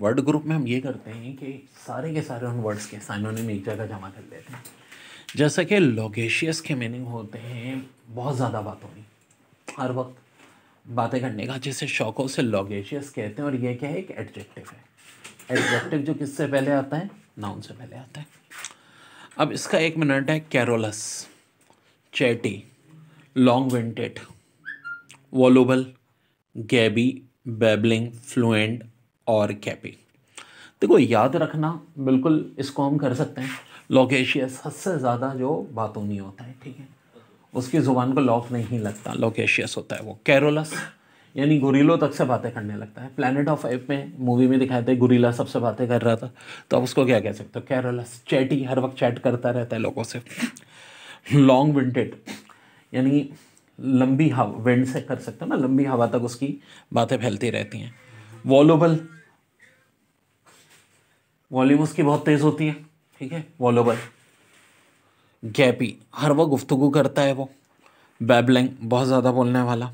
word group में हम ये करते हैं कि सारे के सारे उन वर्ड्स के साइनोनिम एक जगह जमा कर लेते हैं जैसा कि लोगेशियस के मीनिंग होते हैं बहुत ज़्यादा बातों में हर वक्त बातें करने का जैसे शौकों से लोगेशियस कहते हैं और ये क्या है एक एडजेक्टिव है एडजेक्टिव जो किससे पहले आता है नाउन से पहले आता है अब इसका एक मिनट है garrulous chatty long winded voluble gabby babbling fluent और कैपी देखो याद रखना बिल्कुल इसको हम कर सकते हैं लोकेशियस हद से ज़्यादा जो बातों नहीं होता है ठीक है उसकी ज़ुबान को लॉक नहीं लगता लोकेशियस होता है वो कैरोलस यानी गुरीलो तक से बातें करने लगता है प्लानट ऑफ एप में मूवी में दिखाए थे गुरीला सबसे बातें कर रहा था तो आप उसको क्या कह सकते हो कैरोलस चैट ही हर वक्त चैट करता रहता है लोगों से लॉन्ग विंटेड यानी लंबी हवा विंड से कर सकते हो ना लंबी हवा तक उसकी बातें फैलती रहती हैं वॉलोबल वॉल्यूम उसकी बहुत तेज़ होती है ठीक है वॉलोबल गैपी हर वह गुफ्तु करता है वो बैबलिंग बहुत ज़्यादा बोलने वाला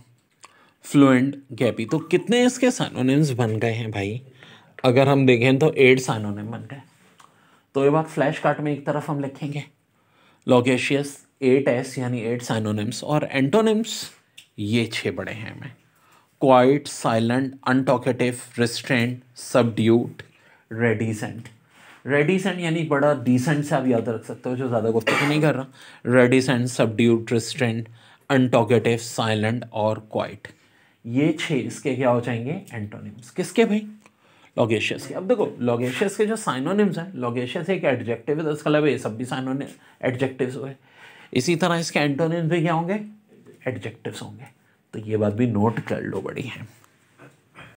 फ्लुएंट गैपी तो कितने इसके सानोनिम्स बन गए हैं भाई अगर हम देखें तो एड सानोनिम बन गए तो ये बात फ्लैश कार्ट में एक तरफ हम लिखेंगे लोकेशियस एट एस यानी एट सानोनिम्स और एंटोनिम्स ये छः बड़े हैं मैं quiet silent untalkative restrained subdued reticent reticent यानी बड़ा डिसेंट से आप याद रख सकते हो जो ज़्यादा गुप्त नहीं कर रहा रेडिसेंट सब ट्रिस्टेंट अनटॉकेटिव साइलेंट और क्वाइट ये छः इसके क्या हो जाएंगे एंटोनिम्स किसके भाई लॉगेशियस के अब देखो लॉगेशियस के जो साइनोनिम्स हैं लॉगेशियस एक एडजेक्टिव है उसका तो इसका ये सब भी साइनोनिम एडजेक्टिव हुए इसी तरह इसके एंटोनिम्स भी क्या होंगे एडजेक्टिव्स होंगे तो ये बात भी नोट कर लो बड़ी है